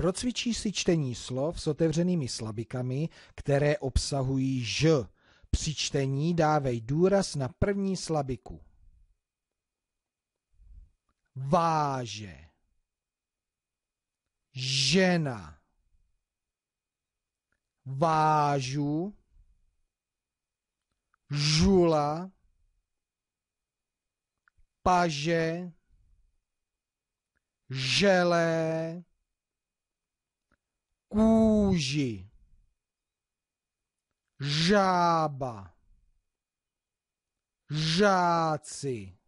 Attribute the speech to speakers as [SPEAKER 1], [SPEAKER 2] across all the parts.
[SPEAKER 1] Procvičí si čtení slov s otevřenými slabikami, které obsahují ž. Při čtení dávej důraz na první slabiku. Váže. Žena. Vážu. Žula. Paže. Želé kůži, žába, žáci,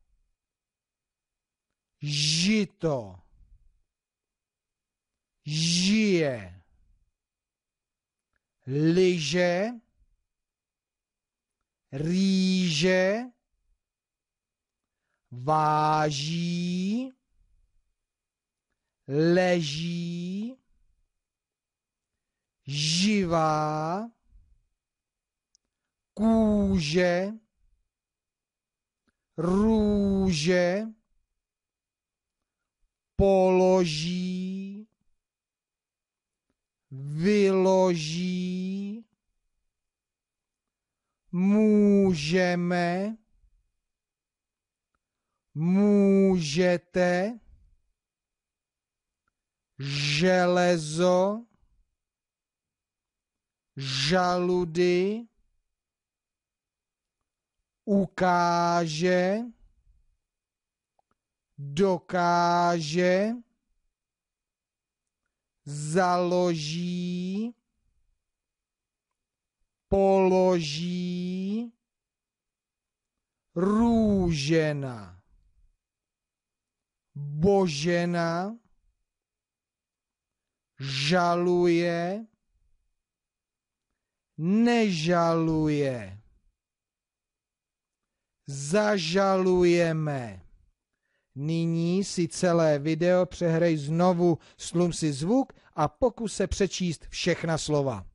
[SPEAKER 1] žito, žije, liže, rýže, váží, leží, živá, kůže, růže, položí, vyloží, můžeme, můžete, železo, žaludy ukáže, dokáže, založí, položí, růžena, božena, žaluje, nežaluje. Zažalujeme. Nyní si celé video přehrej znovu, slum si zvuk a pokus se přečíst všechna slova.